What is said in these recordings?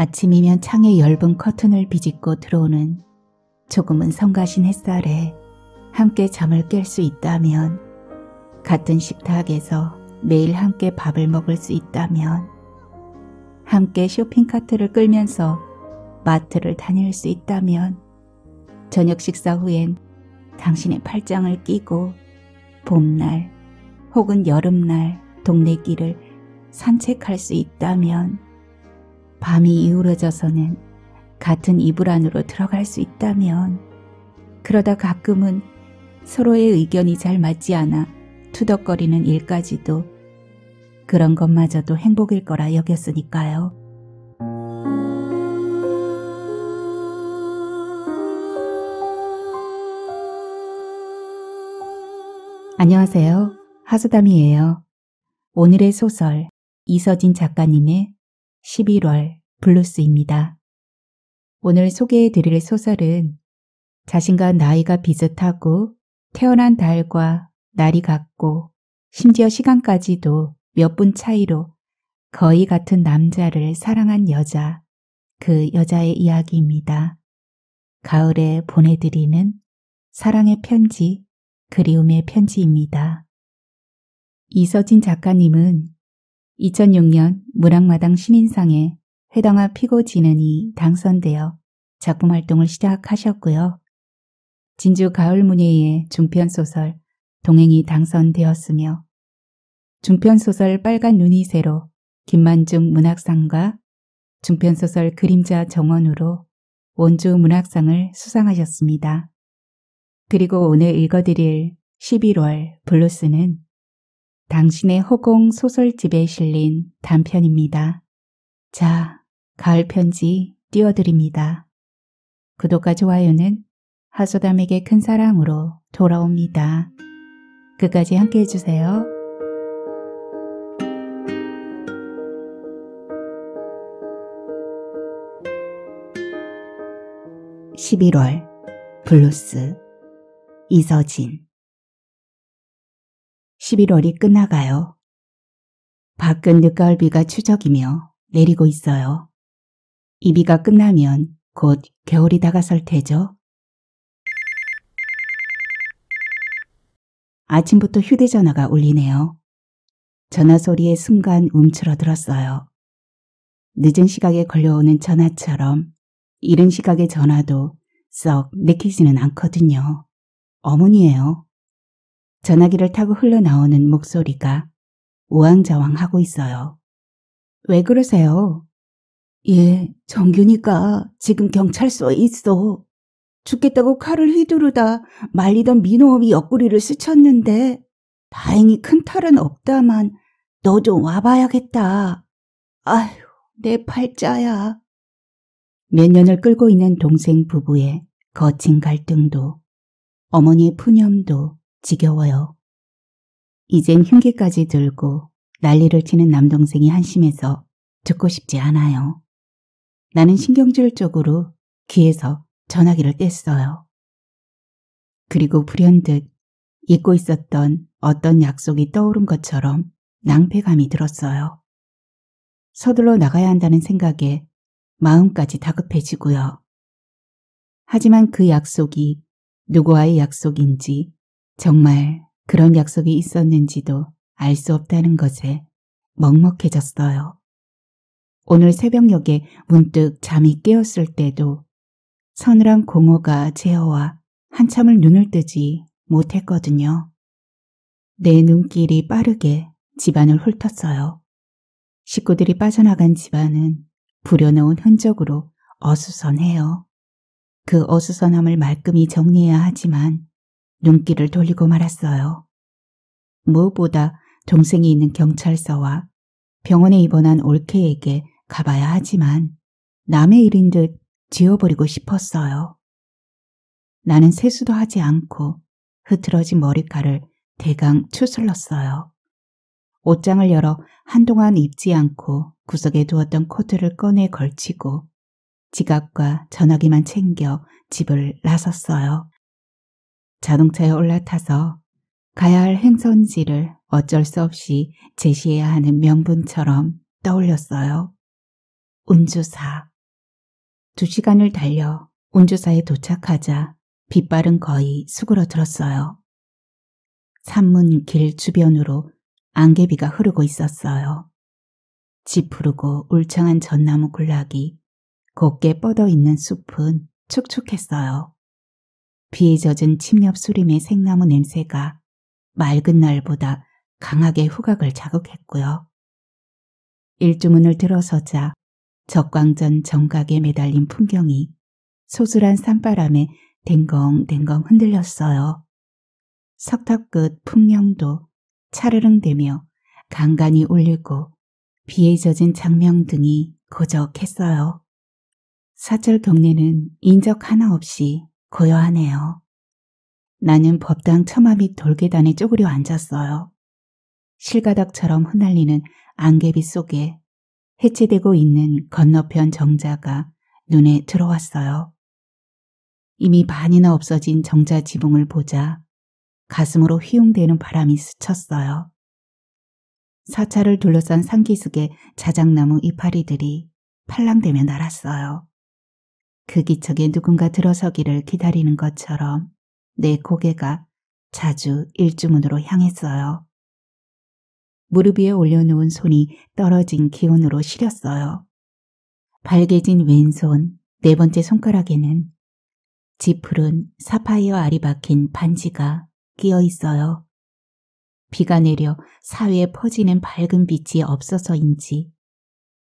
아침이면 창에 엷은 커튼을 비집고 들어오는 조금은 성가신 햇살에 함께 잠을 깰 수 있다면 같은 식탁에서 매일 함께 밥을 먹을 수 있다면 함께 쇼핑카트를 끌면서 마트를 다닐 수 있다면 저녁 식사 후엔 당신의 팔짱을 끼고 봄날 혹은 여름날 동네길을 산책할 수 있다면 밤이 이우러져서는 같은 이불 안으로 들어갈 수 있다면 그러다 가끔은 서로의 의견이 잘 맞지 않아 투덕거리는 일까지도 그런 것마저도 행복일 거라 여겼으니까요. 안녕하세요. 하수담이에요. 오늘의 소설 이서진 작가님의 11월 블루스입니다. 오늘 소개해 드릴 소설은 자신과 나이가 비슷하고 태어난 달과 날이 같고 심지어 시간까지도 몇 분 차이로 거의 같은 남자를 사랑한 여자, 그 여자의 이야기입니다. 가을에 보내드리는 사랑의 편지, 그리움의 편지입니다. 이서진 작가님은 2006년 문학마당신인상에 해당화 피고 지은이 당선되어 작품 활동을 시작하셨고요. 진주 가을문예의 중편소설 동행이 당선되었으며 중편소설 빨간 눈이 새로 김만중 문학상과 중편소설 그림자 정원으로 원주 문학상을 수상하셨습니다. 그리고 오늘 읽어드릴 11월 블루스는 당신의 허공 소설집에 실린 단편입니다. 자, 가을 편지 띄워드립니다. 구독과 좋아요는 하소담에게 큰 사랑으로 돌아옵니다. 끝까지 함께 해주세요. (11월) 블루스 이서진 11월이 끝나가요. 밖은 늦가을비가 추적이며 내리고 있어요. 이 비가 끝나면 곧 겨울이 다가설 테죠. 아침부터 휴대전화가 울리네요. 전화 소리에 순간 움츠러들었어요. 늦은 시각에 걸려오는 전화처럼 이른 시각의 전화도 썩 내키지는 않거든요. 어머니예요. 전화기를 타고 흘러나오는 목소리가 우왕좌왕하고 있어요. 왜 그러세요? 예, 정규니까 지금 경찰서에 있어. 죽겠다고 칼을 휘두르다 말리던 민호업이 옆구리를 스쳤는데 다행히 큰 탈은 없다만 너 좀 와봐야겠다. 아휴, 내 팔자야. 몇 년을 끌고 있는 동생 부부의 거친 갈등도 어머니의 푸념도 지겨워요. 이젠 흉기까지 들고 난리를 치는 남동생이 한심해서 듣고 싶지 않아요. 나는 신경질 쪽으로 귀에서 전화기를 뗐어요. 그리고 불현듯 잊고 있었던 어떤 약속이 떠오른 것처럼 낭패감이 들었어요. 서둘러 나가야 한다는 생각에 마음까지 다급해지고요. 하지만 그 약속이 누구와의 약속인지 정말 그런 약속이 있었는지도 알 수 없다는 것에 먹먹해졌어요. 오늘 새벽녘에 문득 잠이 깨었을 때도 서늘한 공허가 제어와 한참을 눈을 뜨지 못했거든요. 내 눈길이 빠르게 집안을 훑었어요. 식구들이 빠져나간 집안은 부려놓은 흔적으로 어수선해요. 그 어수선함을 말끔히 정리해야 하지만 눈길을 돌리고 말았어요. 무엇보다 동생이 있는 경찰서와 병원에 입원한 올케에게 가봐야 하지만 남의 일인 듯 지워버리고 싶었어요. 나는 세수도 하지 않고 흐트러진 머리카락을 대강 추슬렀어요. 옷장을 열어 한동안 입지 않고 구석에 두었던 코트를 꺼내 걸치고 지갑과 전화기만 챙겨 집을 나섰어요. 자동차에 올라타서 가야 할 행선지를 어쩔 수 없이 제시해야 하는 명분처럼 떠올렸어요. 운주사 두 시간을 달려 운주사에 도착하자 빗발은 거의 수그러들었어요. 산문 길 주변으로 안개비가 흐르고 있었어요. 지푸르고 울창한 전나무 군락이 곱게 뻗어있는 숲은 축축했어요. 비에 젖은 침엽 수림의 생나무 냄새가 맑은 날보다 강하게 후각을 자극했고요. 일주문을 들어서자 적광전 정각에 매달린 풍경이 소술한 산바람에 댕겅댕겅 흔들렸어요. 석탑 끝풍경도 차르릉대며 간간히 울리고 비에 젖은 장명 등이 고적했어요. 사철 경례는 인적 하나 없이 고요하네요. 나는 법당 처마 밑 돌계단에 쪼그려 앉았어요. 실가닥처럼 흩날리는 안개비 속에 해체되고 있는 건너편 정자가 눈에 들어왔어요. 이미 반이나 없어진 정자 지붕을 보자 가슴으로 휘웅대는 바람이 스쳤어요. 사찰을 둘러싼 산기슭의 자작나무 이파리들이 팔랑대며 날았어요. 그 기척에 누군가 들어서기를 기다리는 것처럼 내 고개가 자주 일주문으로 향했어요. 무릎 위에 올려놓은 손이 떨어진 기운으로 시렸어요. 발개진 왼손 네 번째 손가락에는 지푸른 사파이어 알이 박힌 반지가 끼어 있어요. 비가 내려 사회에 퍼지는 밝은 빛이 없어서인지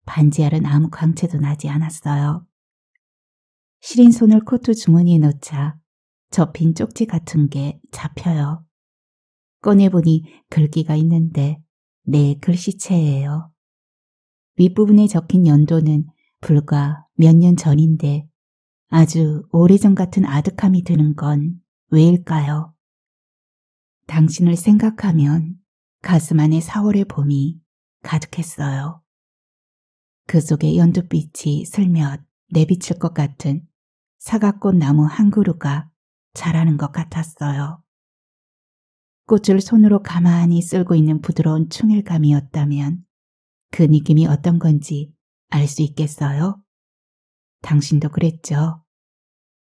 반지 알은 아무 광채도 나지 않았어요. 시린 손을 코트 주머니에 넣자 접힌 쪽지 같은 게 잡혀요. 꺼내보니 글귀가 있는데 내 글씨체예요. 윗부분에 적힌 연도는 불과 몇 년 전인데 아주 오래전 같은 아득함이 드는 건 왜일까요? 당신을 생각하면 가슴 안에 4월의 봄이 가득했어요. 그 속에 연두빛이 슬며 내비칠 것 같은 사각꽃 나무 한 그루가 자라는 것 같았어요. 꽃을 손으로 가만히 쓸고 있는 부드러운 충일감이었다면 그 느낌이 어떤 건지 알 수 있겠어요? 당신도 그랬죠.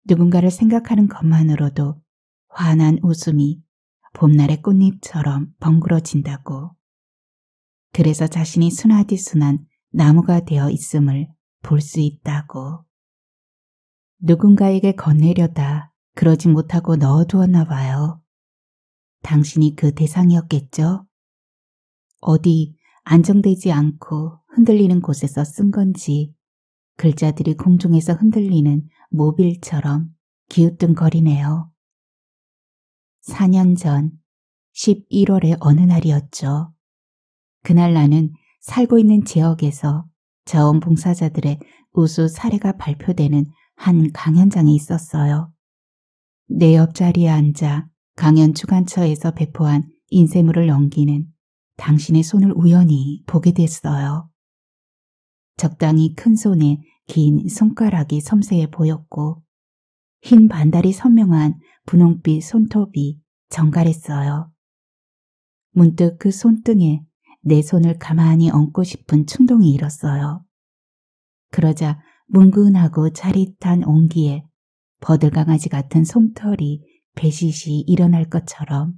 누군가를 생각하는 것만으로도 환한 웃음이 봄날의 꽃잎처럼 번그러진다고. 그래서 자신이 순하디순한 나무가 되어 있음을 볼 수 있다고. 누군가에게 건네려다 그러지 못하고 넣어두었나 봐요. 당신이 그 대상이었겠죠? 어디 안정되지 않고 흔들리는 곳에서 쓴 건지 글자들이 공중에서 흔들리는 모빌처럼 기우뚱거리네요. 4년 전 11월의 어느 날이었죠. 그날 나는 살고 있는 지역에서 자원봉사자들의 우수 사례가 발표되는 한 강연장에 있었어요. 내 옆자리에 앉아 강연 주간처에서 배포한 인쇄물을 넘기는 당신의 손을 우연히 보게 됐어요. 적당히 큰 손에 긴 손가락이 섬세해 보였고 흰 반달이 선명한 분홍빛 손톱이 정갈했어요. 문득 그 손등에 내 손을 가만히 얹고 싶은 충동이 일었어요. 그러자 뭉근하고 짜릿한 온기에 버들강아지 같은 솜털이 배시시 일어날 것처럼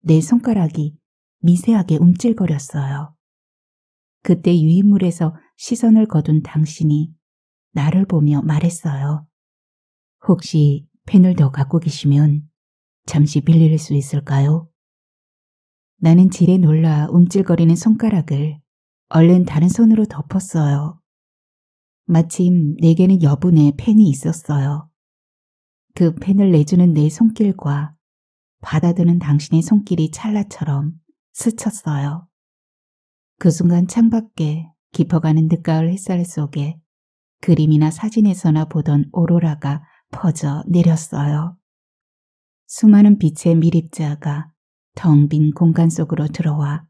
내 손가락이 미세하게 움찔거렸어요. 그때 유인물에서 시선을 거둔 당신이 나를 보며 말했어요. 혹시 펜을 더 갖고 계시면 잠시 빌릴 수 있을까요? 나는 질에 놀라 움찔거리는 손가락을 얼른 다른 손으로 덮었어요. 마침 내게는 여분의 펜이 있었어요. 그 펜을 내주는 내 손길과 받아드는 당신의 손길이 찰나처럼 스쳤어요. 그 순간 창밖에 깊어가는 늦가을 햇살 속에 그림이나 사진에서나 보던 오로라가 퍼져 내렸어요. 수많은 빛의 밀입자가 텅 빈 공간 속으로 들어와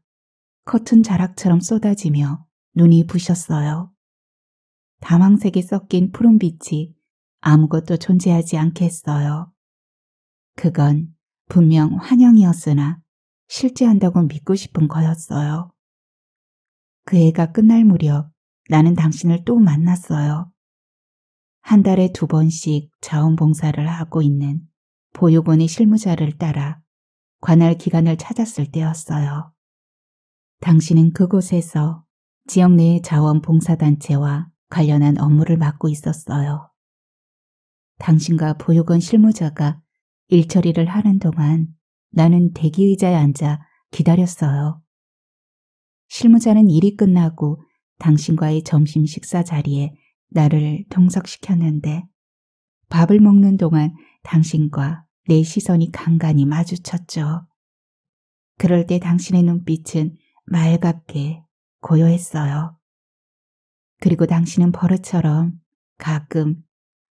커튼 자락처럼 쏟아지며 눈이 부셨어요. 다황색이 섞인 푸른빛이 아무것도 존재하지 않겠어요. 그건 분명 환영이었으나 실제한다고 믿고 싶은 거였어요. 그 애가 끝날 무렵 나는 당신을 또 만났어요. 한 달에 두 번씩 자원봉사를 하고 있는 보육원의 실무자를 따라 관할 기관을 찾았을 때였어요. 당신은 그곳에서 지역 내의 자원봉사단체와 관련한 업무를 맡고 있었어요. 당신과 보육원 실무자가 일 처리를 하는 동안 나는 대기의자에 앉아 기다렸어요. 실무자는 일이 끝나고 당신과의 점심 식사 자리에 나를 동석시켰는데 밥을 먹는 동안 당신과 내 시선이 간간히 마주쳤죠. 그럴 때 당신의 눈빛은 맑게 고요했어요. 그리고 당신은 버릇처럼 가끔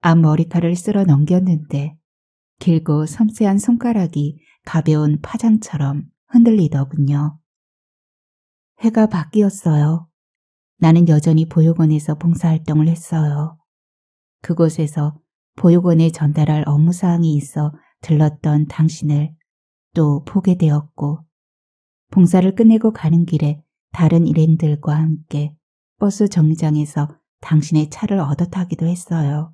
앞머리카락을 쓸어 넘겼는데 길고 섬세한 손가락이 가벼운 파장처럼 흔들리더군요. 해가 바뀌었어요. 나는 여전히 보육원에서 봉사활동을 했어요. 그곳에서 보육원에 전달할 업무사항이 있어 들렀던 당신을 또 보게 되었고 봉사를 끝내고 가는 길에 다른 일행들과 함께 버스 정류장에서 당신의 차를 얻어 타기도 했어요.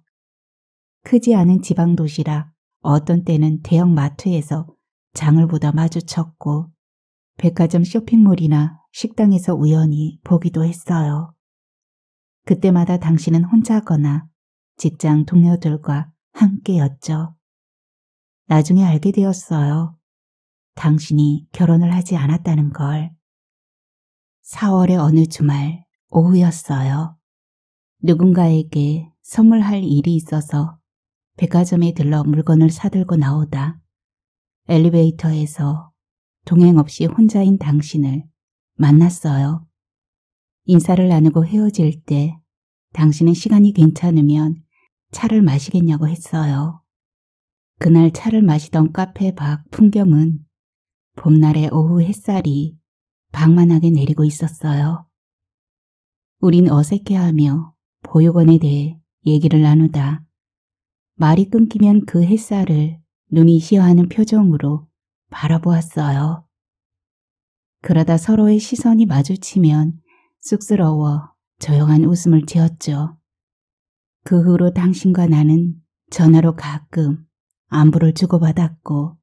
크지 않은 지방 도시라 어떤 때는 대형 마트에서 장을 보다 마주쳤고 백화점 쇼핑몰이나 식당에서 우연히 보기도 했어요. 그때마다 당신은 혼자거나 직장 동료들과 함께였죠. 나중에 알게 되었어요. 당신이 결혼을 하지 않았다는 걸. 4월의 어느 주말 오후였어요. 누군가에게 선물할 일이 있어서 백화점에 들러 물건을 사들고 나오다 엘리베이터에서 동행 없이 혼자인 당신을 만났어요. 인사를 나누고 헤어질 때 당신은 시간이 괜찮으면 차를 마시겠냐고 했어요. 그날 차를 마시던 카페 밖 풍경은 봄날의 오후 햇살이 방만하게 내리고 있었어요. 우린 어색해하며 보육원에 대해 얘기를 나누다. 말이 끊기면 그 햇살을 눈이 시어하는 표정으로 바라보았어요. 그러다 서로의 시선이 마주치면 쑥스러워 조용한 웃음을 지었죠. 그 후로 당신과 나는 전화로 가끔 안부를 주고받았고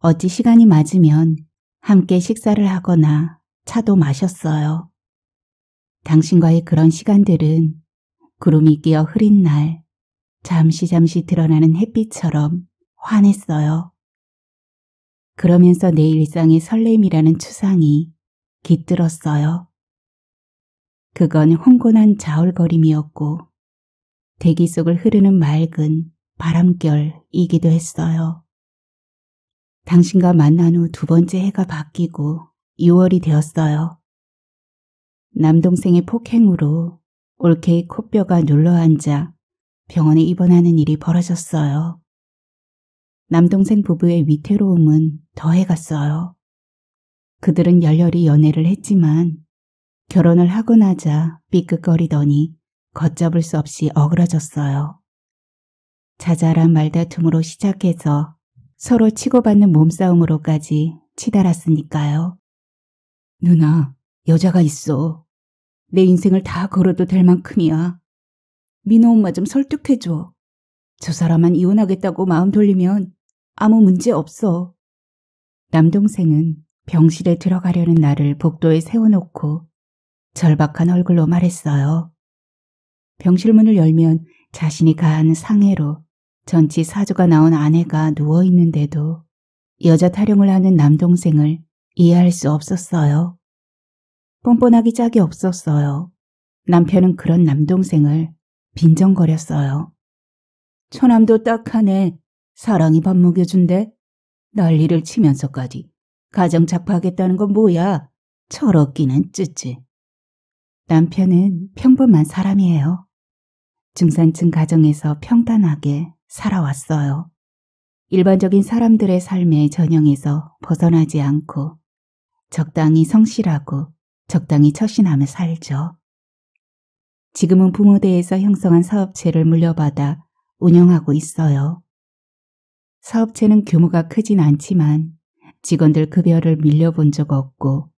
어찌 시간이 맞으면 함께 식사를 하거나 차도 마셨어요. 당신과의 그런 시간들은 구름이 끼어 흐린 날 잠시 잠시 드러나는 햇빛처럼 환했어요. 그러면서 내 일상의 설렘이라는 추상이 깃들었어요. 그건 홍곤한 자울거림이었고 대기 속을 흐르는 맑은 바람결이기도 했어요. 당신과 만난 후 두 번째 해가 바뀌고 6월이 되었어요. 남동생의 폭행으로 올케이 콧뼈가 눌러앉아 병원에 입원하는 일이 벌어졌어요. 남동생 부부의 위태로움은 더해갔어요. 그들은 열렬히 연애를 했지만 결혼을 하고 나자 삐끗거리더니 걷잡을 수 없이 어그러졌어요. 자잘한 말다툼으로 시작해서 서로 치고받는 몸싸움으로까지 치달았으니까요. 누나, 여자가 있어. 내 인생을 다 걸어도 될 만큼이야. 민호 엄마 좀 설득해줘. 저 사람만 이혼하겠다고 마음 돌리면 아무 문제 없어. 남동생은 병실에 들어가려는 나를 복도에 세워놓고 절박한 얼굴로 말했어요. 병실 문을 열면 자신이 가한 상해로 전치 사주가 나온 아내가 누워있는데도 여자 타령을 하는 남동생을 이해할 수 없었어요. 뻔뻔하기 짝이 없었어요. 남편은 그런 남동생을 빈정거렸어요. 처남도 딱하네. 사랑이 밥 먹여준대. 난리를 치면서까지 가정 잡파하겠다는건 뭐야? 철없기는 쯔쯔. 남편은 평범한 사람이에요. 중산층 가정에서 평탄하게 살아왔어요. 일반적인 사람들의 삶의 전형에서 벗어나지 않고 적당히 성실하고 적당히 처신하며 살죠. 지금은 부모대에서 형성한 사업체를 물려받아 운영하고 있어요. 사업체는 규모가 크진 않지만 직원들 급여를 밀려본 적 없고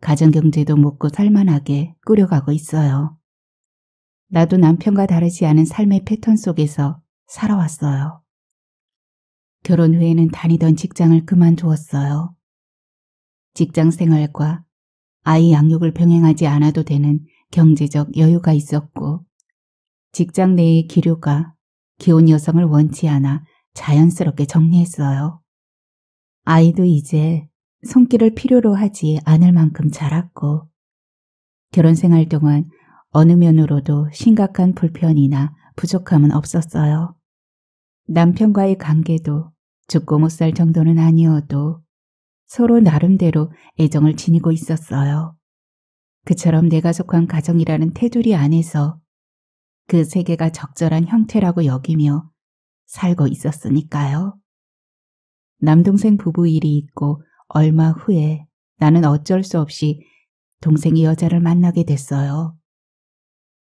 가정경제도 먹고 살만하게 꾸려가고 있어요. 나도 남편과 다르지 않은 삶의 패턴 속에서 살아왔어요. 결혼 후에는 다니던 직장을 그만두었어요. 직장 생활과 아이 양육을 병행하지 않아도 되는 경제적 여유가 있었고 직장 내의 기류가 기혼 여성을 원치 않아 자연스럽게 정리했어요. 아이도 이제 손길을 필요로 하지 않을 만큼 자랐고 결혼 생활 동안 어느 면으로도 심각한 불편이나 부족함은 없었어요. 남편과의 관계도 죽고 못 살 정도는 아니어도 서로 나름대로 애정을 지니고 있었어요. 그처럼 내가 속한 가정이라는 테두리 안에서 그 세계가 적절한 형태라고 여기며 살고 있었으니까요. 남동생 부부 일이 있고 얼마 후에 나는 어쩔 수 없이 동생이 여자를 만나게 됐어요.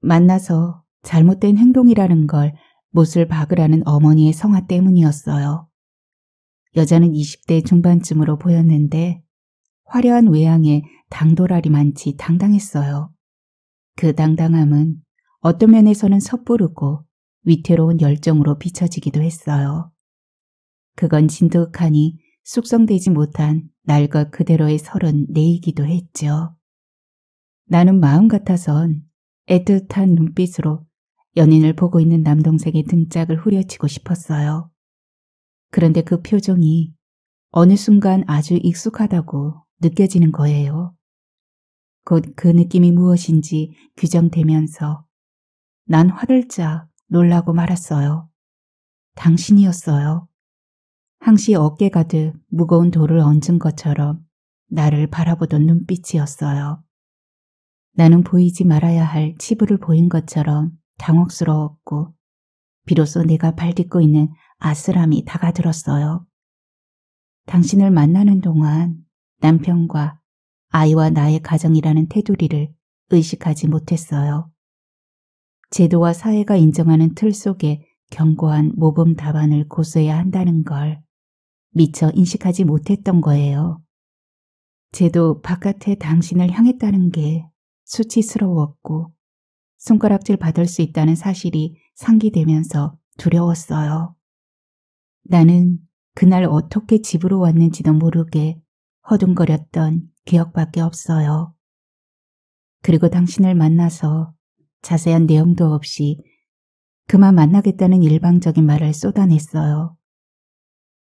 만나서 잘못된 행동이라는 걸 못을 박으라는 어머니의 성화 때문이었어요. 여자는 20대 중반쯤으로 보였는데 화려한 외양에 당돌알이 많지 당당했어요. 그 당당함은 어떤 면에서는 섣부르고 위태로운 열정으로 비춰지기도 했어요. 그건 진득하니 숙성되지 못한 날것 그대로의 서른 내이기도 했죠. 나는 마음 같아선 애틋한 눈빛으로 연인을 보고 있는 남동생의 등짝을 후려치고 싶었어요. 그런데 그 표정이 어느 순간 아주 익숙하다고 느껴지는 거예요. 곧 그 느낌이 무엇인지 규정되면서 난 화들짝 놀라고 말았어요. 당신이었어요. 항시 어깨 가득 무거운 돌을 얹은 것처럼 나를 바라보던 눈빛이었어요. 나는 보이지 말아야 할 치부를 보인 것처럼 당혹스러웠고 비로소 내가 발딛고 있는 아스람이 다가들었어요. 당신을 만나는 동안 남편과 아이와 나의 가정이라는 테두리를 의식하지 못했어요. 제도와 사회가 인정하는 틀 속에 견고한 모범 답안을 고수해야 한다는 걸 미처 인식하지 못했던 거예요. 제도 바깥에 당신을 향했다는 게 수치스러웠고 손가락질 받을 수 있다는 사실이 상기되면서 두려웠어요. 나는 그날 어떻게 집으로 왔는지도 모르게 허둥거렸던 기억밖에 없어요. 그리고 당신을 만나서 자세한 내용도 없이 그만 만나겠다는 일방적인 말을 쏟아냈어요.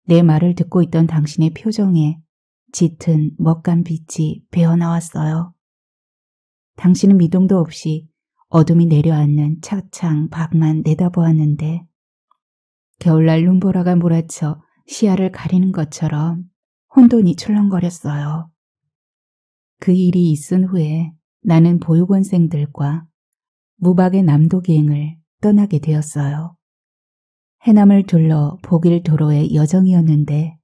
내 말을 듣고 있던 당신의 표정에 짙은 먹간 빛이 배어나왔어요. 당신은 미동도 없이 어둠이 내려앉는 차창 밖만 내다보았는데 겨울날 눈보라가 몰아쳐 시야를 가리는 것처럼 혼돈이 출렁거렸어요. 그 일이 있은 후에 나는 보육원생들과 무박의 남도기행을 떠나게 되었어요. 해남을 둘러 보길 도로의 여정이었는데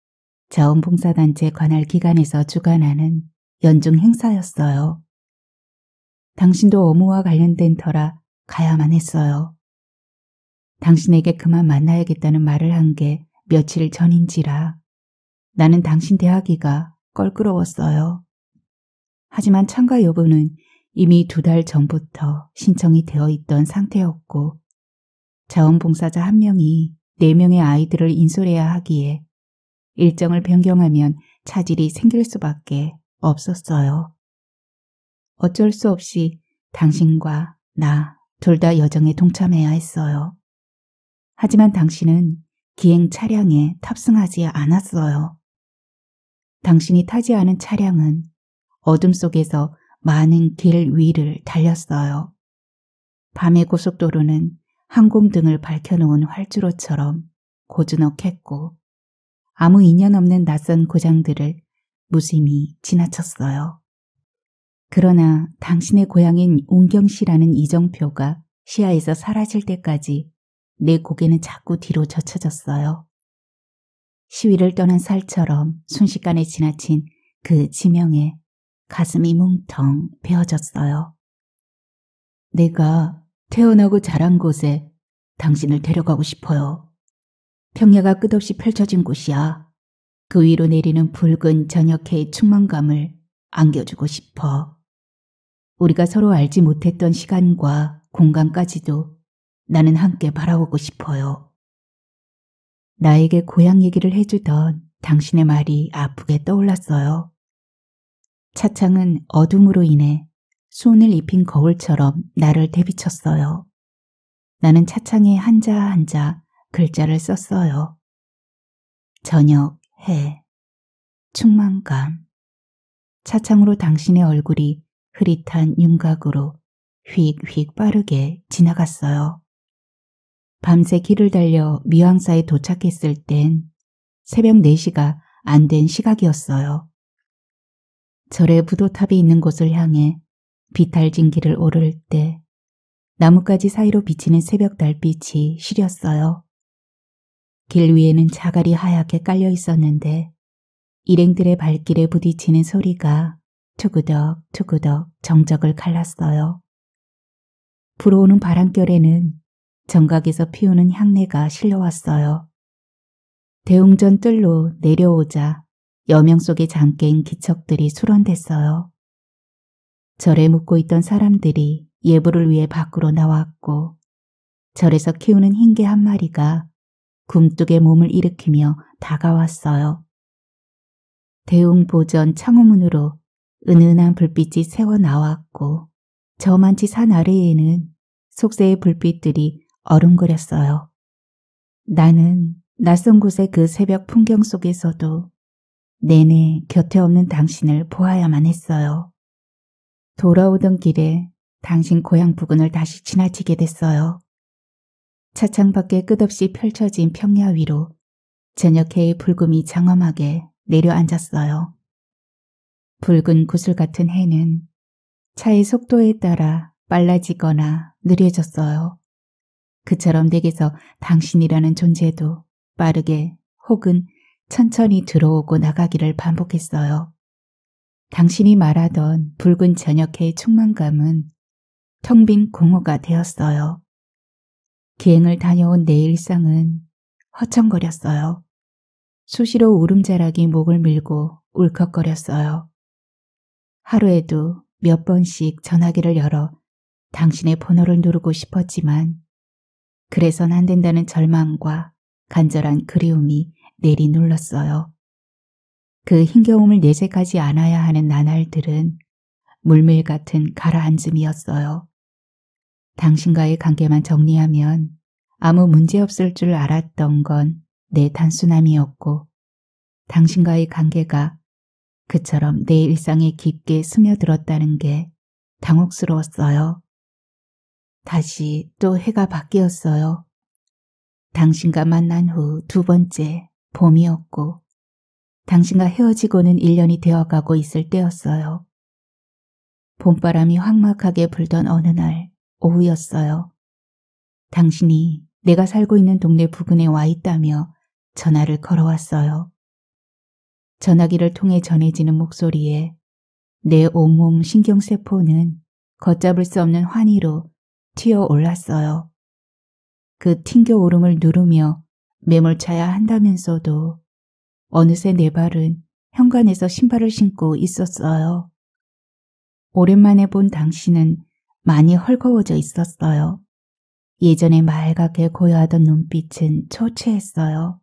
자원봉사단체 관할 기관에서 주관하는 연중 행사였어요. 당신도 업무와 관련된 터라 가야만 했어요. 당신에게 그만 만나야겠다는 말을 한 게 며칠 전인지라 나는 당신 대하기가 껄끄러웠어요. 하지만 참가 여부는 이미 두 달 전부터 신청이 되어 있던 상태였고 자원봉사자 한 명이 네 명의 아이들을 인솔해야 하기에 일정을 변경하면 차질이 생길 수밖에 없었어요. 어쩔 수 없이 당신과 나 둘 다 여정에 동참해야 했어요. 하지만 당신은 기행 차량에 탑승하지 않았어요. 당신이 타지 않은 차량은 어둠 속에서 많은 길 위를 달렸어요. 밤의 고속도로는 항공등을 밝혀놓은 활주로처럼 고즈넉했고 아무 인연 없는 낯선 고장들을 무심히 지나쳤어요. 그러나 당신의 고향인 웅경시라는 이정표가 시야에서 사라질 때까지 내 고개는 자꾸 뒤로 젖혀졌어요. 시위를 떠난 살처럼 순식간에 지나친 그 지명에 가슴이 뭉텅 베어졌어요. 내가 태어나고 자란 곳에 당신을 데려가고 싶어요. 평야가 끝없이 펼쳐진 곳이야. 그 위로 내리는 붉은 저녁해의 충만감을 안겨주고 싶어. 우리가 서로 알지 못했던 시간과 공간까지도 나는 함께 바라보고 싶어요. 나에게 고향 얘기를 해주던 당신의 말이 아프게 떠올랐어요. 차창은 어둠으로 인해 손을 입힌 거울처럼 나를 대비쳤어요. 나는 차창에 한자 한자 글자를 썼어요. 저녁, 해, 충만감. 차창으로 당신의 얼굴이 흐릿한 윤곽으로 휙휙 빠르게 지나갔어요. 밤새 길을 달려 미왕사에 도착했을 땐 새벽 4시가 안 된 시각이었어요. 절의 부도탑이 있는 곳을 향해 비탈진 길을 오를 때 나뭇가지 사이로 비치는 새벽 달빛이 시렸어요. 길 위에는 자갈이 하얗게 깔려 있었는데 일행들의 발길에 부딪히는 소리가 투구덕 투구덕 정적을 갈랐어요. 불어오는 바람결에는 정각에서 피우는 향내가 실려왔어요. 대웅전 뜰로 내려오자 여명 속에 잠깬 기척들이 수련됐어요 절에 묵고 있던 사람들이 예불을 위해 밖으로 나왔고 절에서 키우는 흰개 한 마리가 굼뚝에 몸을 일으키며 다가왔어요. 대웅 보전 창호문으로 은은한 불빛이 새어 나왔고 저만치 산 아래에는 속세의 불빛들이 어른거렸어요. 나는 낯선 곳의 그 새벽 풍경 속에서도 내내 곁에 없는 당신을 보아야만 했어요. 돌아오던 길에 당신 고향 부근을 다시 지나치게 됐어요. 차창 밖에 끝없이 펼쳐진 평야 위로 저녁해의 불금이 장엄하게 내려앉았어요. 붉은 구슬 같은 해는 차의 속도에 따라 빨라지거나 느려졌어요. 그처럼 내게서 당신이라는 존재도 빠르게 혹은 천천히 들어오고 나가기를 반복했어요. 당신이 말하던 붉은 저녁의 충만감은 텅 빈 공허가 되었어요. 기행을 다녀온 내 일상은 허청거렸어요. 수시로 울음자락이 목을 밀고 울컥거렸어요. 하루에도 몇 번씩 전화기를 열어 당신의 번호를 누르고 싶었지만 그래선 안 된다는 절망과 간절한 그리움이 내리눌렀어요. 그 힘겨움을 내색하지 않아야 하는 나날들은 물밀 같은 가라앉음이었어요. 당신과의 관계만 정리하면 아무 문제 없을 줄 알았던 건 내 단순함이었고 당신과의 관계가 그처럼 내 일상에 깊게 스며들었다는 게 당혹스러웠어요. 다시 또 해가 바뀌었어요. 당신과 만난 후 두 번째 봄이었고 당신과 헤어지고는 1년이 되어가고 있을 때였어요. 봄바람이 황막하게 불던 어느 날 오후였어요. 당신이 내가 살고 있는 동네 부근에 와 있다며 전화를 걸어왔어요. 전화기를 통해 전해지는 목소리에 내 온몸 신경세포는 걷잡을 수 없는 환희로 튀어 올랐어요. 그 튕겨 오름을 누르며 매몰차야 한다면서도 어느새 네 발은 현관에서 신발을 신고 있었어요. 오랜만에 본 당신은 많이 헐거워져 있었어요. 예전에 맑게 고요하던 눈빛은 초췌했어요.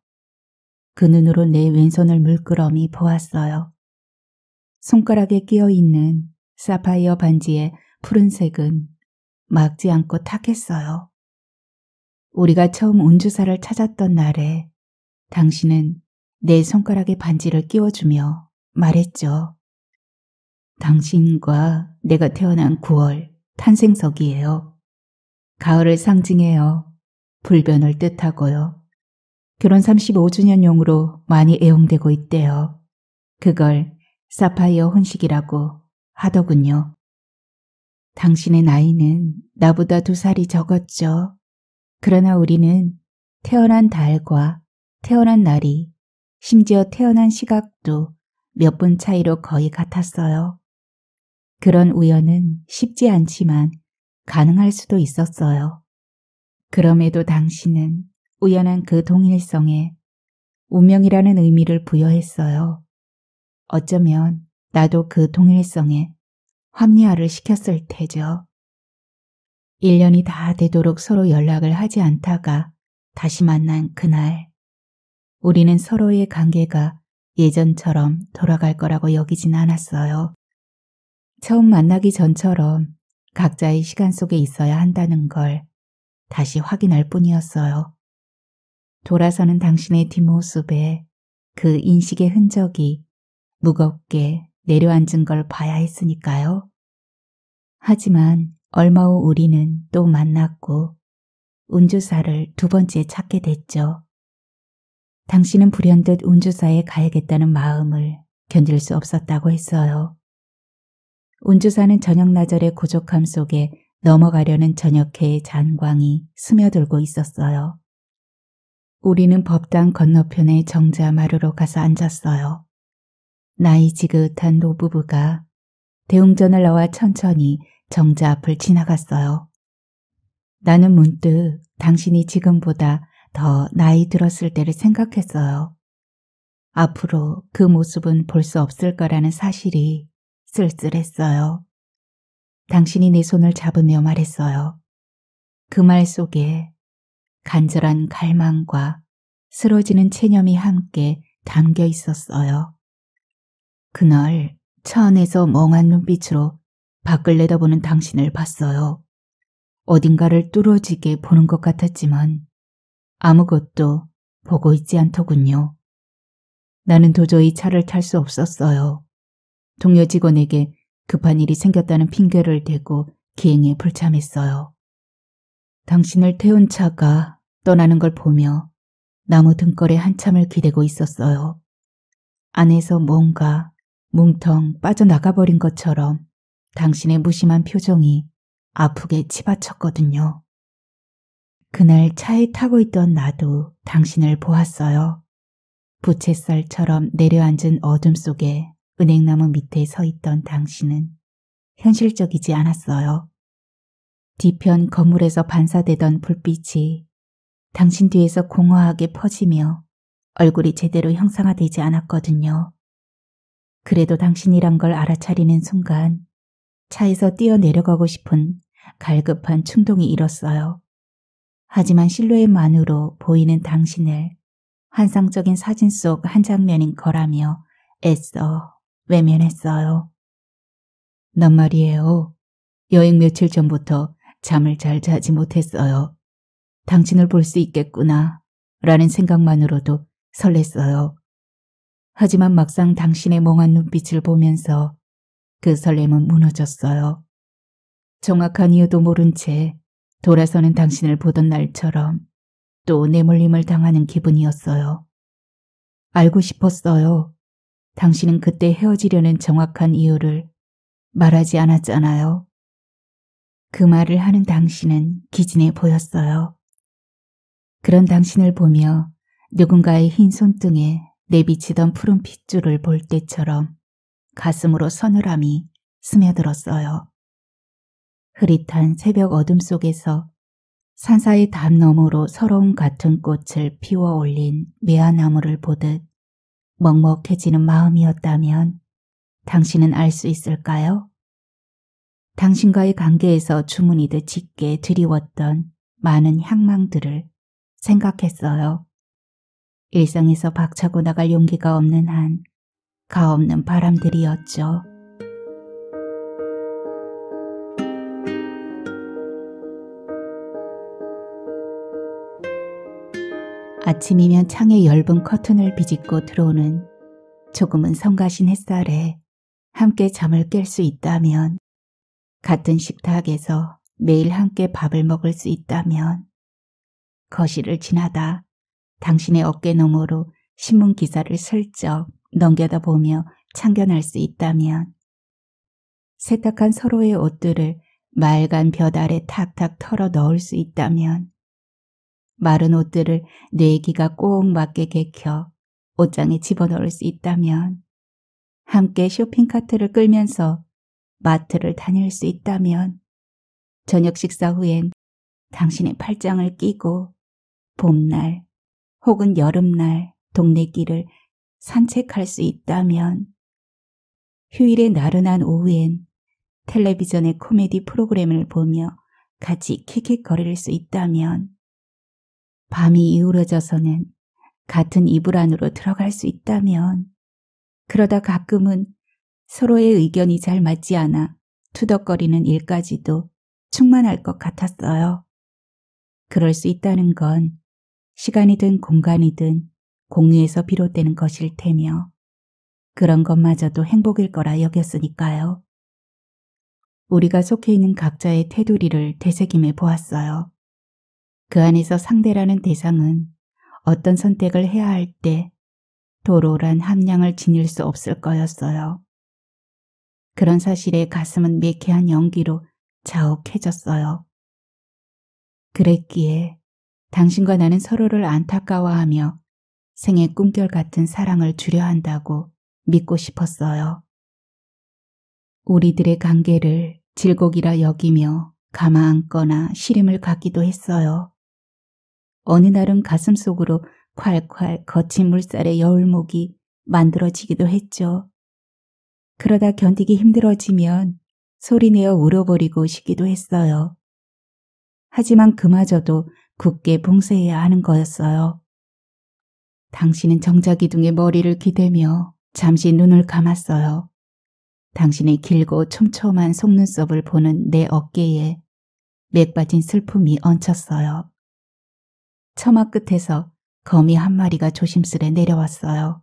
그 눈으로 내 왼손을 물끄러미 보았어요. 손가락에 끼어있는 사파이어 반지의 푸른색은 막지 않고 탁했어요. 우리가 처음 운주사를 찾았던 날에 당신은 내 손가락에 반지를 끼워주며 말했죠. 당신과 내가 태어난 9월 탄생석이에요. 가을을 상징해요. 불변을 뜻하고요. 결혼 35주년용으로 많이 애용되고 있대요. 그걸 사파이어 혼식이라고 하더군요. 당신의 나이는 나보다 두 살이 적었죠. 그러나 우리는 태어난 달과 태어난 날이 심지어 태어난 시각도 몇 분 차이로 거의 같았어요. 그런 우연은 쉽지 않지만 가능할 수도 있었어요. 그럼에도 당신은 우연한 그 동일성에 운명이라는 의미를 부여했어요. 어쩌면 나도 그 동일성에 합리화를 시켰을 테죠. 1년이 다 되도록 서로 연락을 하지 않다가 다시 만난 그날 우리는 서로의 관계가 예전처럼 돌아갈 거라고 여기진 않았어요. 처음 만나기 전처럼 각자의 시간 속에 있어야 한다는 걸 다시 확인할 뿐이었어요. 돌아서는 당신의 뒷모습에 그 인식의 흔적이 무겁게 내려앉은 걸 봐야 했으니까요. 하지만 얼마 후 우리는 또 만났고 운주사를 두 번째 찾게 됐죠. 당신은 불현듯 운주사에 가야겠다는 마음을 견딜 수 없었다고 했어요. 운주사는 저녁 나절의 고족함 속에 넘어가려는 저녁회의 잔광이 스며들고 있었어요. 우리는 법당 건너편의 정자 마루로 가서 앉았어요. 나이 지긋한 노부부가 대웅전을 나와 천천히 정자 앞을 지나갔어요. 나는 문득 당신이 지금보다 더 나이 들었을 때를 생각했어요. 앞으로 그 모습은 볼 수 없을 거라는 사실이 쓸쓸했어요. 당신이 내 손을 잡으며 말했어요. 그 말 속에 간절한 갈망과 쓰러지는 체념이 함께 담겨 있었어요. 그날 차 안에서 멍한 눈빛으로 밖을 내다보는 당신을 봤어요. 어딘가를 뚫어지게 보는 것 같았지만 아무것도 보고 있지 않더군요. 나는 도저히 차를 탈 수 없었어요. 동료 직원에게 급한 일이 생겼다는 핑계를 대고 기행에 불참했어요. 당신을 태운 차가 떠나는 걸 보며 나무 등걸에 한참을 기대고 있었어요. 안에서 뭔가 뭉텅 빠져나가버린 것처럼 당신의 무심한 표정이 아프게 치받쳤거든요. 그날 차에 타고 있던 나도 당신을 보았어요. 부채살처럼 내려앉은 어둠 속에 은행나무 밑에 서 있던 당신은 현실적이지 않았어요. 뒤편 건물에서 반사되던 불빛이 당신 뒤에서 공허하게 퍼지며 얼굴이 제대로 형상화되지 않았거든요. 그래도 당신이란 걸 알아차리는 순간 차에서 뛰어내려가고 싶은 갈급한 충동이 일었어요. 하지만 실루엣만으로 보이는 당신을 환상적인 사진 속 한 장면인 거라며 애써 외면했어요. 난 말이에요. 여행 며칠 전부터 잠을 잘 자지 못했어요. 당신을 볼 수 있겠구나 라는 생각만으로도 설렜어요. 하지만 막상 당신의 멍한 눈빛을 보면서 그 설렘은 무너졌어요. 정확한 이유도 모른 채 돌아서는 당신을 보던 날처럼 또 내몰림을 당하는 기분이었어요. 알고 싶었어요. 당신은 그때 헤어지려는 정확한 이유를 말하지 않았잖아요. 그 말을 하는 당신은 기진해 보였어요. 그런 당신을 보며 누군가의 흰 손등에 내비치던 푸른 핏줄을 볼 때처럼 가슴으로 서늘함이 스며들었어요. 흐릿한 새벽 어둠 속에서 산사의 담 너머로 서러움 같은 꽃을 피워 올린 매화나무를 보듯 먹먹해지는 마음이었다면 당신은 알 수 있을까요? 당신과의 관계에서 주문이듯 짙게 드리웠던 많은 향망들을 생각했어요. 일상에서 박차고 나갈 용기가 없는 한 가없는 바람들이었죠. 아침이면 창에 엷은 커튼을 비집고 들어오는 조금은 성가신 햇살에 함께 잠을 깰 수 있다면 같은 식탁에서 매일 함께 밥을 먹을 수 있다면 거실을 지나다 당신의 어깨 너머로 신문 기사를 슬쩍 넘겨다보며 참견할 수 있다면 세탁한 서로의 옷들을 맑은 벼달에 탁탁 털어 넣을 수 있다면 마른 옷들을 뇌기가 꼭 맞게 개켜 옷장에 집어넣을 수 있다면 함께 쇼핑카트를 끌면서 마트를 다닐 수 있다면 저녁 식사 후엔 당신의 팔짱을 끼고 봄날 혹은 여름날 동네길을 산책할 수 있다면 휴일의 나른한 오후엔 텔레비전의 코미디 프로그램을 보며 같이 킥킥거릴 수 있다면 밤이 이우러져서는 같은 이불 안으로 들어갈 수 있다면 그러다 가끔은 서로의 의견이 잘 맞지 않아 투덕거리는 일까지도 충만할 것 같았어요. 그럴 수 있다는 건 시간이든 공간이든 공유에서 비롯되는 것일 테며 그런 것마저도 행복일 거라 여겼으니까요. 우리가 속해 있는 각자의 테두리를 되새김해 보았어요. 그 안에서 상대라는 대상은 어떤 선택을 해야 할 때 도로란 함량을 지닐 수 없을 거였어요. 그런 사실에 가슴은 매캐한 연기로 자욱해졌어요. 그랬기에 당신과 나는 서로를 안타까워하며 생의 꿈결 같은 사랑을 주려 한다고 믿고 싶었어요. 우리들의 관계를 질곡이라 여기며 가마앉거나 시름을 갖기도 했어요. 어느 날은 가슴속으로 콸콸 거친 물살의 여울목이 만들어지기도 했죠. 그러다 견디기 힘들어지면 소리내어 울어버리고 싶기도 했어요. 하지만 그마저도 굳게 봉쇄해야 하는 거였어요. 당신은 정자기둥에 머리를 기대며 잠시 눈을 감았어요. 당신의 길고 촘촘한 속눈썹을 보는 내 어깨에 맥 빠진 슬픔이 얹혔어요. 처마 끝에서 거미 한 마리가 조심스레 내려왔어요.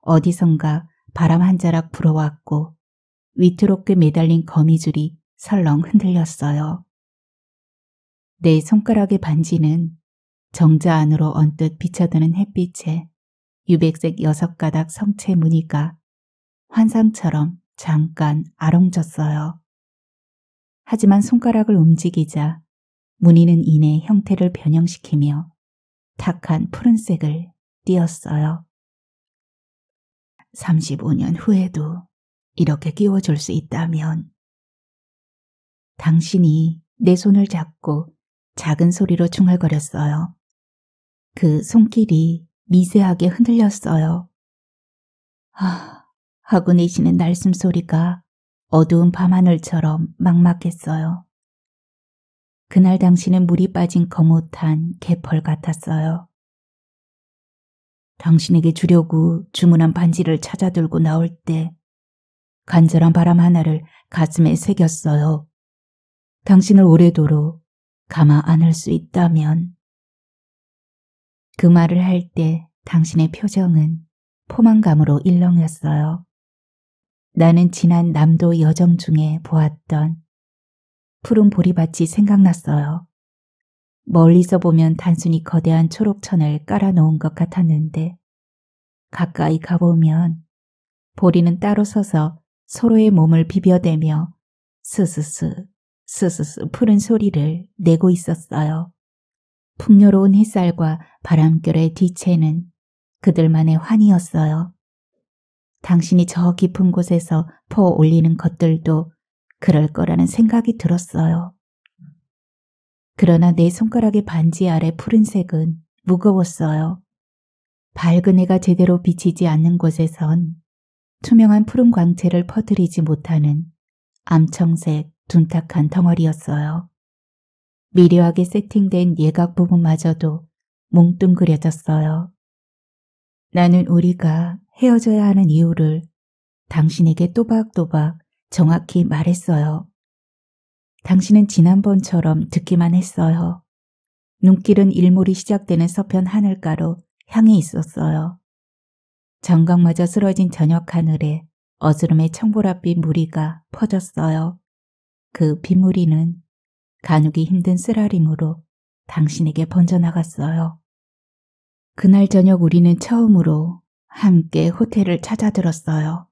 어디선가 바람 한 자락 불어왔고 위트롭게 매달린 거미줄이 설렁 흔들렸어요. 내 손가락의 반지는 정자 안으로 언뜻 비쳐드는 햇빛에 유백색 여섯 가닥 성체 무늬가 환상처럼 잠깐 아롱졌어요. 하지만 손가락을 움직이자 무늬는 이내 형태를 변형시키며 탁한 푸른색을 띄었어요. 35년 후에도 이렇게 끼워줄 수 있다면 당신이 내 손을 잡고 작은 소리로 중얼거렸어요. 그 손길이 미세하게 흔들렸어요. 아, 하고 내시는 날숨 소리가 어두운 밤하늘처럼 막막했어요. 그날 당신은 물이 빠진 거뭇한 개펄 같았어요. 당신에게 주려고 주문한 반지를 찾아 들고 나올 때 간절한 바람 하나를 가슴에 새겼어요. 당신을 오래도록 감아 안을 수 있다면 그 말을 할 때 당신의 표정은 포만감으로 일렁였어요. 나는 지난 남도 여정 중에 보았던 푸른 보리밭이 생각났어요. 멀리서 보면 단순히 거대한 초록천을 깔아놓은 것 같았는데 가까이 가보면 보리는 따로 서서 서로의 몸을 비벼대며 스스스 스스스 푸른 소리를 내고 있었어요. 풍요로운 햇살과 바람결의 뒤채는 그들만의 환이었어요. 당신이 저 깊은 곳에서 퍼올리는 것들도 그럴 거라는 생각이 들었어요. 그러나 내 손가락의 반지 아래 푸른색은 무거웠어요. 밝은 해가 제대로 비치지 않는 곳에선 투명한 푸른 광채를 퍼뜨리지 못하는 암청색 둔탁한 덩어리였어요. 미려하게 세팅된 예각 부분마저도 뭉뚱그려졌어요. 나는 우리가 헤어져야 하는 이유를 당신에게 또박또박 정확히 말했어요. 당신은 지난번처럼 듣기만 했어요. 눈길은 일몰이 시작되는 서편 하늘가로 향해 있었어요. 정각마저 쓰러진 저녁 하늘에 어스름의 청보랏빛 무리가 퍼졌어요. 그 빗물이는 가누기 힘든 쓰라림으로 당신에게 번져나갔어요. 그날 저녁 우리는 처음으로 함께 호텔을 찾아들었어요.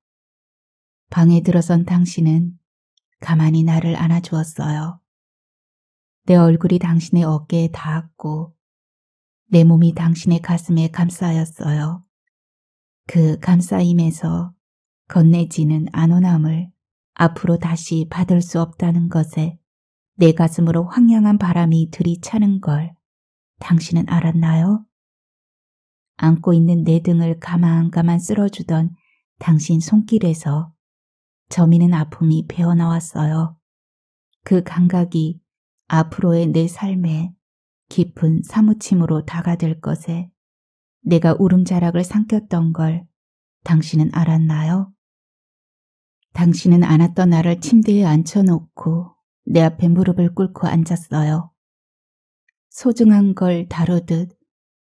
방에 들어선 당신은 가만히 나를 안아주었어요. 내 얼굴이 당신의 어깨에 닿았고 내 몸이 당신의 가슴에 감싸였어요. 그 감싸임에서 건네지는 안온함을 앞으로 다시 받을 수 없다는 것에 내 가슴으로 황량한 바람이 들이차는 걸 당신은 알았나요? 안고 있는 내 등을 가만가만 쓸어주던 당신 손길에서 저미는 아픔이 배어나왔어요. 그 감각이 앞으로의 내 삶에 깊은 사무침으로 다가들 것에 내가 울음자락을 삼켰던 걸 당신은 알았나요? 당신은 안았던 나를 침대에 앉혀놓고 내 앞에 무릎을 꿇고 앉았어요. 소중한 걸 다루듯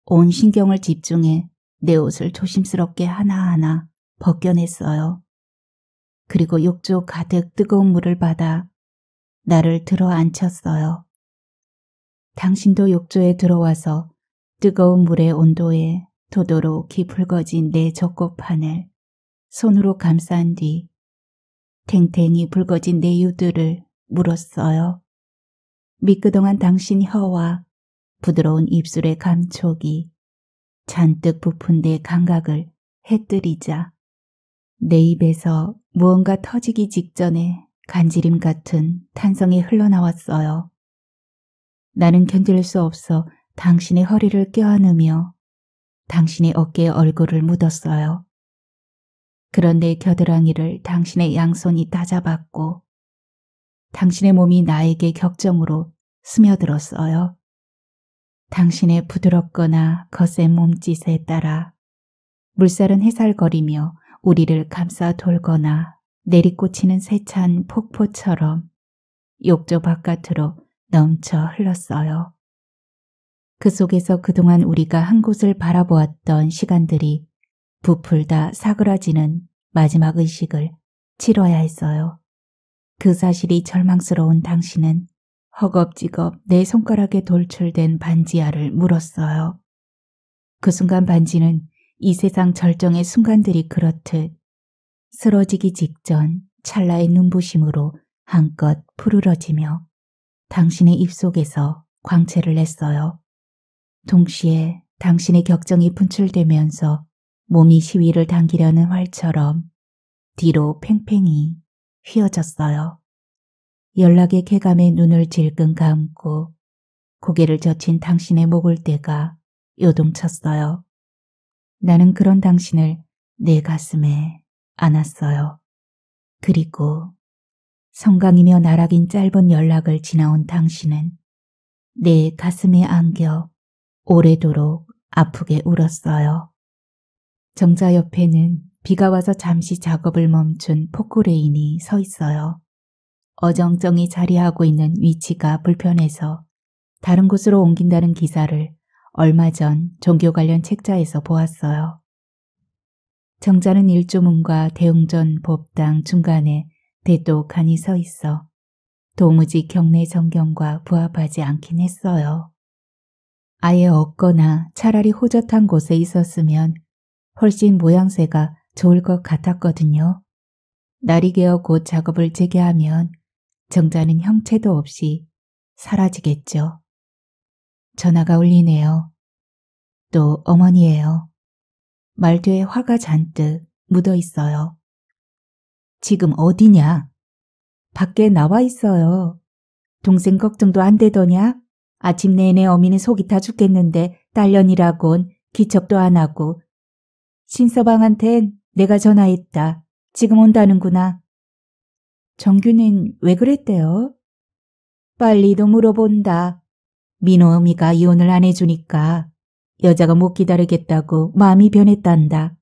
온 신경을 집중해 내 옷을 조심스럽게 하나하나 벗겨냈어요. 그리고 욕조 가득 뜨거운 물을 받아 나를 들어 앉혔어요. 당신도 욕조에 들어와서 뜨거운 물의 온도에 도도로 깊을거진내 적고판을 손으로 감싼 뒤 탱탱이 붉어진 내유들을 물었어요. 미끄덩한 당신 혀와 부드러운 입술의 감촉이 잔뜩 부푼 내 감각을 해뜨리자 내 입에서 무언가 터지기 직전에 간지림 같은 탄성이 흘러나왔어요. 나는 견딜 수 없어 당신의 허리를 껴안으며 당신의 어깨에 얼굴을 묻었어요. 그런 내 겨드랑이를 당신의 양손이 따잡았고 당신의 몸이 나에게 격정으로 스며들었어요. 당신의 부드럽거나 거센 몸짓에 따라 물살은 해살거리며 우리를 감싸 돌거나 내리꽂히는 세찬 폭포처럼 욕조 바깥으로 넘쳐 흘렀어요. 그 속에서 그동안 우리가 한 곳을 바라보았던 시간들이 부풀다 사그라지는 마지막 의식을 치러야 했어요. 그 사실이 절망스러운 당신은 허겁지겁 내 손가락에 돌출된 반지하를 물었어요. 그 순간 반지는 이 세상 절정의 순간들이 그렇듯 쓰러지기 직전 찰나의 눈부심으로 한껏 푸르러지며 당신의 입속에서 광채를 냈어요. 동시에 당신의 격정이 분출되면서 몸이 시위를 당기려는 활처럼 뒤로 팽팽히 휘어졌어요. 연락의 쾌감에 눈을 질끈 감고 고개를 젖힌 당신의 목을때가 요동쳤어요. 나는 그런 당신을 내 가슴에 안았어요. 그리고 성강이며 나락인 짧은 연락을 지나온 당신은 내 가슴에 안겨 오래도록 아프게 울었어요. 정자 옆에는 비가 와서 잠시 작업을 멈춘 포크레인이 서 있어요. 어정쩡히 자리하고 있는 위치가 불편해서 다른 곳으로 옮긴다는 기사를 얼마 전 종교 관련 책자에서 보았어요. 정자는 일조문과 대웅전 법당 중간에 대똑하이서 있어 도무지 경내 전경과 부합하지 않긴 했어요. 아예 없거나 차라리 호젓한 곳에 있었으면 훨씬 모양새가 좋을 것 같았거든요. 날이 개어 곧 작업을 재개하면 정자는 형체도 없이 사라지겠죠. 전화가 울리네요. 또 어머니예요. 말투에 화가 잔뜩 묻어 있어요. 지금 어디냐? 밖에 나와 있어요. 동생 걱정도 안 되더냐? 아침 내내 어미는 속이 타 죽겠는데 딸년이라곤 기척도 안 하고 신서방한텐 내가 전화했다. 지금 온다는구나. 정규는 왜 그랬대요? 빨리도 물어본다. 민호 어미가 이혼을 안 해주니까 여자가 못 기다리겠다고 마음이 변했단다.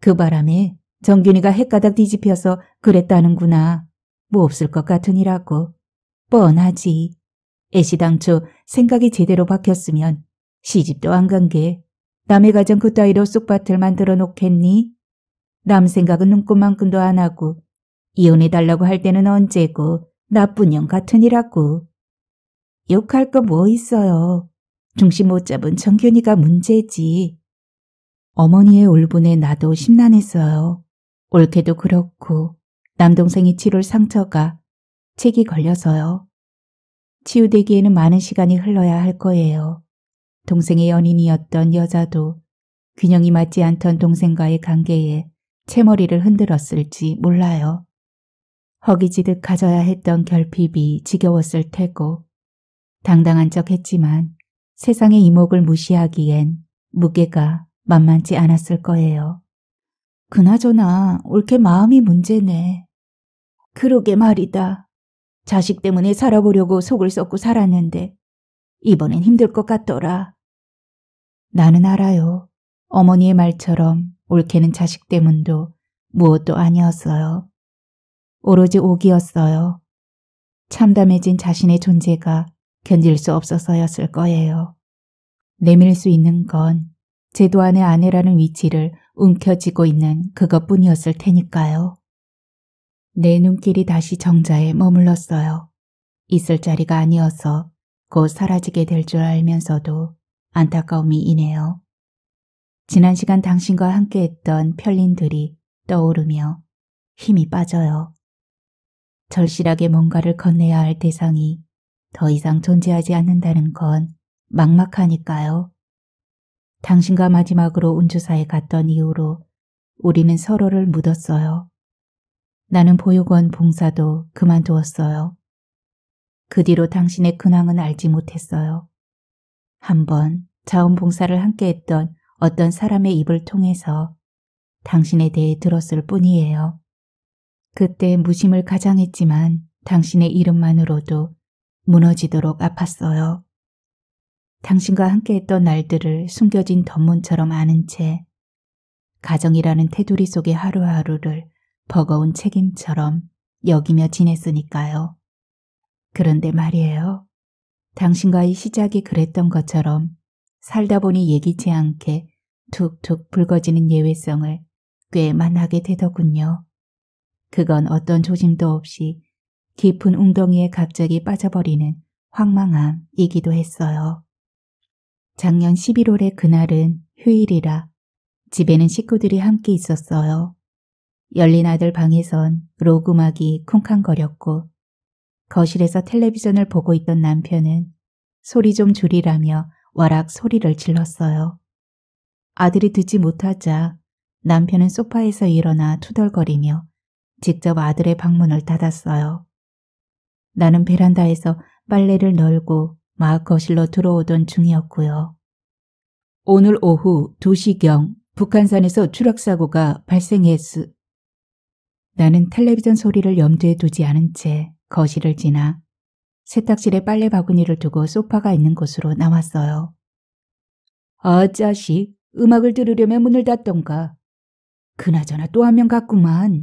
그 바람에 정균이가 헷가닥 뒤집혀서 그랬다는구나. 뭐 없을 것 같으니라고. 뻔하지. 애시당초 생각이 제대로 박혔으면 시집도 안간게 남의 가정 그따위로 쑥밭을 만들어 놓겠니? 남 생각은 눈꽃만큼도 안 하고 이혼해달라고 할 때는 언제고 나쁜 년 같으니라고. 욕할 거 뭐 있어요. 중심 못 잡은 정균이가 문제지. 어머니의 울분에 나도 심란했어요. 옳게도 그렇고 남동생이 치룰 상처가 책이 걸려서요. 치유되기에는 많은 시간이 흘러야 할 거예요. 동생의 연인이었던 여자도 균형이 맞지 않던 동생과의 관계에 채머리를 흔들었을지 몰라요. 허기지듯 가져야 했던 결핍이 지겨웠을 테고 당당한 척 했지만 세상의 이목을 무시하기엔 무게가 만만치 않았을 거예요. 그나저나 옳게 마음이 문제네. 그러게 말이다. 자식 때문에 살아보려고 속을 썩고 살았는데 이번엔 힘들 것 같더라. 나는 알아요. 어머니의 말처럼 옳게는 자식 때문도 무엇도 아니었어요. 오로지 옥이었어요. 참담해진 자신의 존재가 견딜 수 없어서였을 거예요. 내밀 수 있는 건 제도 안의 아내라는 위치를 움켜쥐고 있는 그것뿐이었을 테니까요. 내 눈길이 다시 정자에 머물렀어요. 있을 자리가 아니어서 곧 사라지게 될 줄 알면서도 안타까움이 이네요. 지난 시간 당신과 함께했던 편린들이 떠오르며 힘이 빠져요. 절실하게 뭔가를 건네야 할 대상이 더 이상 존재하지 않는다는 건 막막하니까요. 당신과 마지막으로 운주사에 갔던 이후로 우리는 서로를 묻었어요. 나는 보육원 봉사도 그만두었어요. 그 뒤로 당신의 근황은 알지 못했어요. 한번 자원봉사를 함께했던 어떤 사람의 입을 통해서 당신에 대해 들었을 뿐이에요. 그때 무심을 가장했지만 당신의 이름만으로도 무너지도록 아팠어요. 당신과 함께했던 날들을 숨겨진 덤문처럼 아는 채 가정이라는 테두리 속의 하루하루를 버거운 책임처럼 여기며 지냈으니까요. 그런데 말이에요. 당신과의 시작이 그랬던 것처럼 살다 보니 예기치 않게 툭툭 붉어지는 예외성을 꽤 만나게 되더군요. 그건 어떤 조짐도 없이 깊은 웅덩이에 갑자기 빠져버리는 황망함이기도 했어요. 작년 11월의 그날은 휴일이라 집에는 식구들이 함께 있었어요. 열린 아들 방에선 로그막이 쿵쾅거렸고 거실에서 텔레비전을 보고 있던 남편은 소리 좀 줄이라며 와락 소리를 질렀어요. 아들이 듣지 못하자 남편은 소파에서 일어나 투덜거리며 직접 아들의 방문을 닫았어요. 나는 베란다에서 빨래를 널고 막 거실로 들어오던 중이었고요. 오늘 오후 2시경 북한산에서 추락사고가 발생했으. 나는 텔레비전 소리를 염두에 두지 않은 채 거실을 지나 세탁실에 빨래 바구니를 두고 소파가 있는 곳으로 나왔어요. 아, 짜식 음악을 들으려면 문을 닫던가. 그나저나 또 한 명 갔구만.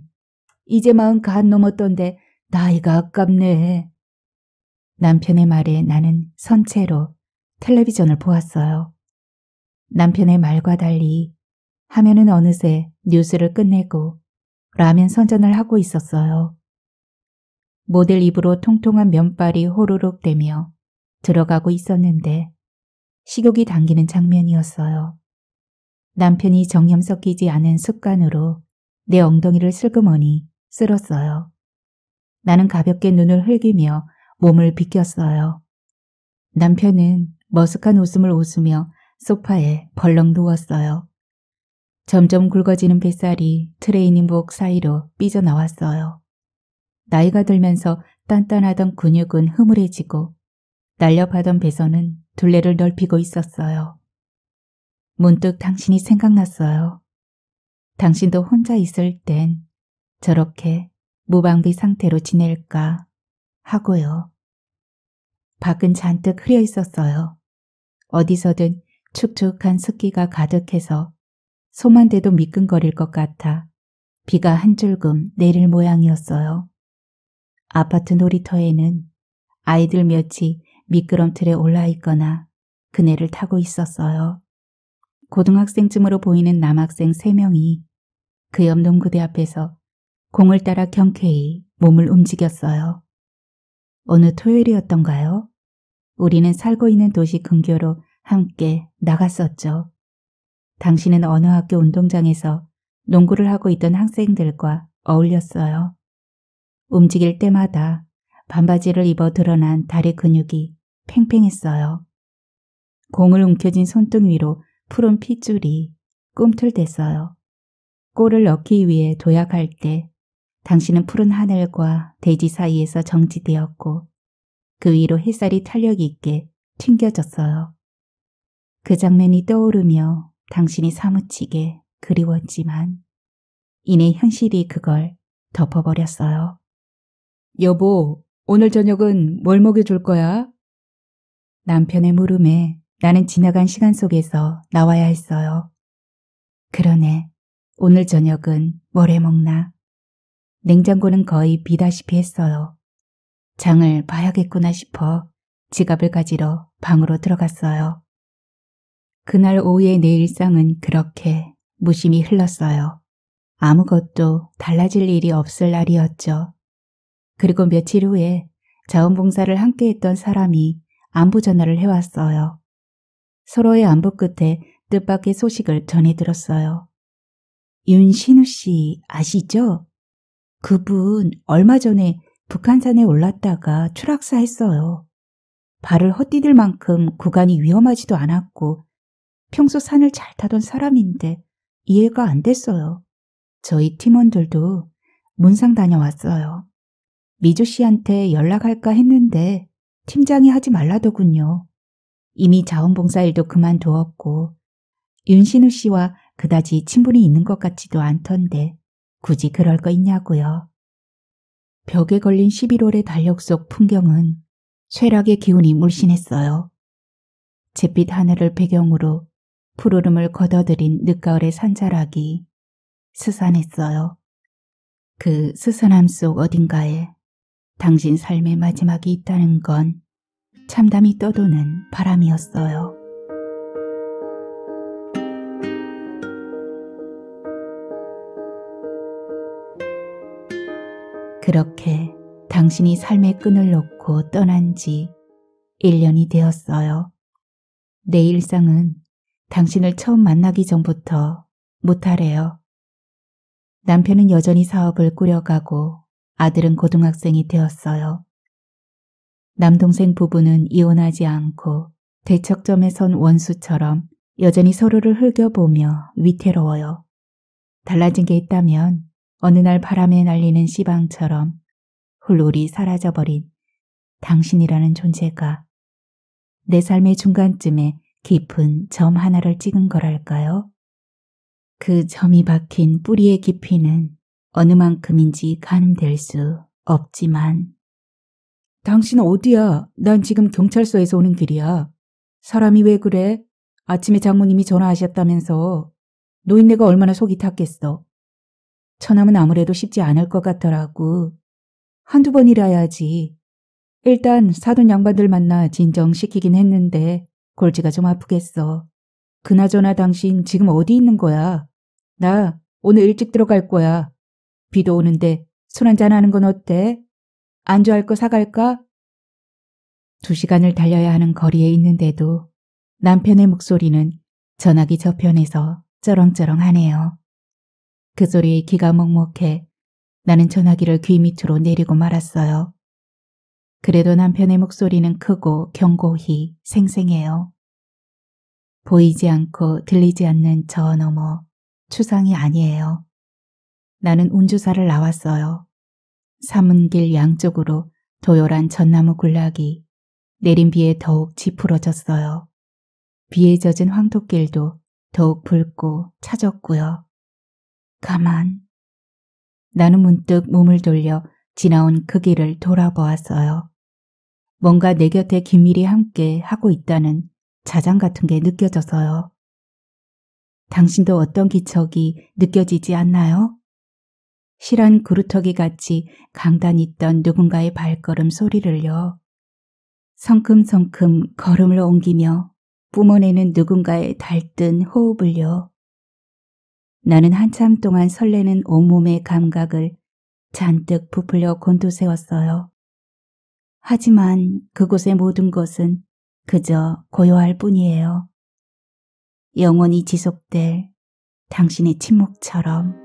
이제 마흔 간 넘었던데 나이가 아깝네. 남편의 말에 나는 선체로 텔레비전을 보았어요. 남편의 말과 달리 하면은 어느새 뉴스를 끝내고 라면 선전을 하고 있었어요. 모델 입으로 통통한 면발이 호로록 되며 들어가고 있었는데 식욕이 당기는 장면이었어요. 남편이 정념 섞이지 않은 습관으로 내 엉덩이를 슬그머니 쓸었어요. 나는 가볍게 눈을 흘기며 몸을 비꼈어요. 남편은 머쓱한 웃음을 웃으며 소파에 벌렁 누웠어요. 점점 굵어지는 뱃살이 트레이닝복 사이로 삐져나왔어요. 나이가 들면서 단단하던 근육은 흐물해지고 날렵하던 배선은 둘레를 넓히고 있었어요. 문득 당신이 생각났어요. 당신도 혼자 있을 땐 저렇게 무방비 상태로 지낼까 하고요. 밖은 잔뜩 흐려 있었어요. 어디서든 축축한 습기가 가득해서 소만 대도 미끈거릴 것 같아 비가 한 줄금 내릴 모양이었어요. 아파트 놀이터에는 아이들 몇이 미끄럼틀에 올라있거나 그네를 타고 있었어요. 고등학생쯤으로 보이는 남학생 3명이 그 옆 농구대 앞에서 공을 따라 경쾌히 몸을 움직였어요. 어느 토요일이었던가요? 우리는 살고 있는 도시 근교로 함께 나갔었죠. 당신은 어느 학교 운동장에서 농구를 하고 있던 학생들과 어울렸어요. 움직일 때마다 반바지를 입어 드러난 다리 근육이 팽팽했어요. 공을 움켜쥔 손등 위로 푸른 핏줄이 꿈틀댔어요. 골을 넣기 위해 도약할 때 당신은 푸른 하늘과 대지 사이에서 정지되었고 그 위로 햇살이 탄력 있게 튕겨졌어요. 그 장면이 떠오르며 당신이 사무치게 그리웠지만 이내 현실이 그걸 덮어버렸어요. 여보, 오늘 저녁은 뭘 먹여줄 거야? 남편의 물음에 나는 지나간 시간 속에서 나와야 했어요. 그러네. 오늘 저녁은 뭘 해먹나? 냉장고는 거의 비다시피 했어요. 장을 봐야겠구나 싶어 지갑을 가지러 방으로 들어갔어요. 그날 오후에 내 일상은 그렇게 무심히 흘렀어요. 아무것도 달라질 일이 없을 날이었죠. 그리고 며칠 후에 자원봉사를 함께 했던 사람이 안부 전화를 해왔어요. 서로의 안부 끝에 뜻밖의 소식을 전해 들었어요. 윤신우 씨 아시죠? 그분 얼마 전에 북한산에 올랐다가 추락사했어요. 발을 헛디딜 만큼 구간이 위험하지도 않았고 평소 산을 잘 타던 사람인데 이해가 안 됐어요. 저희 팀원들도 문상 다녀왔어요. 미주 씨한테 연락할까 했는데 팀장이 하지 말라더군요. 이미 자원봉사일도 그만두었고 윤신우 씨와 그다지 친분이 있는 것 같지도 않던데 굳이 그럴 거 있냐고요. 벽에 걸린 11월의 달력 속 풍경은 쇠락의 기운이 물씬했어요. 잿빛 하늘을 배경으로 푸르름을 걷어들인 늦가을의 산자락이 스산했어요. 그 스산함 속 어딘가에 당신 삶의 마지막이 있다는 건 참담히 떠도는 바람이었어요. 그렇게 당신이 삶의 끈을 놓고 떠난 지 1년이 되었어요. 내 일상은 당신을 처음 만나기 전부터 못하래요. 남편은 여전히 사업을 꾸려가고 아들은 고등학생이 되었어요. 남동생 부부는 이혼하지 않고 대척점에 선 원수처럼 여전히 서로를 흘겨보며 위태로워요. 달라진 게 있다면 어느 날 바람에 날리는 시방처럼 훌로이 사라져버린 당신이라는 존재가 내 삶의 중간쯤에 깊은 점 하나를 찍은 거랄까요? 그 점이 박힌 뿌리의 깊이는 어느 만큼인지 가늠될 수 없지만 당신 어디야? 난 지금 경찰서에서 오는 길이야. 사람이 왜 그래? 아침에 장모님이 전화하셨다면서 노인네가 얼마나 속이 탔겠어. 처남은 아무래도 쉽지 않을 것 같더라고. 한두 번이라야지. 일단 사돈 양반들 만나 진정시키긴 했는데 골치가 좀 아프겠어. 그나저나 당신 지금 어디 있는 거야? 나 오늘 일찍 들어갈 거야. 비도 오는데 술 한잔 하는 건 어때? 안주할 거 사갈까? 두 시간을 달려야 하는 거리에 있는데도 남편의 목소리는 전화기 저편에서 쩌렁쩌렁하네요. 그 소리에 귀가 먹먹해 나는 전화기를 귀 밑으로 내리고 말았어요. 그래도 남편의 목소리는 크고 경고히 생생해요. 보이지 않고 들리지 않는 저 너머 추상이 아니에요. 나는 운주사를 나왔어요. 사문길 양쪽으로 도열한 전나무 군락이 내린 비에 더욱 지푸러졌어요. 비에 젖은 황토길도 더욱 붉고 차졌고요. 가만. 나는 문득 몸을 돌려 지나온 그 길을 돌아보았어요. 뭔가 내 곁에 긴밀히 함께 하고 있다는 자장 같은 게 느껴져서요. 당신도 어떤 기척이 느껴지지 않나요? 실한 그루터기 같이 강단있던 누군가의 발걸음 소리를요. 성큼성큼 걸음을 옮기며 뿜어내는 누군가의 달뜬 호흡을요. 나는 한참 동안 설레는 온몸의 감각을 잔뜩 부풀려 곤두세웠어요. 하지만 그곳의 모든 것은 그저 고요할 뿐이에요. 영원히 지속될 당신의 침묵처럼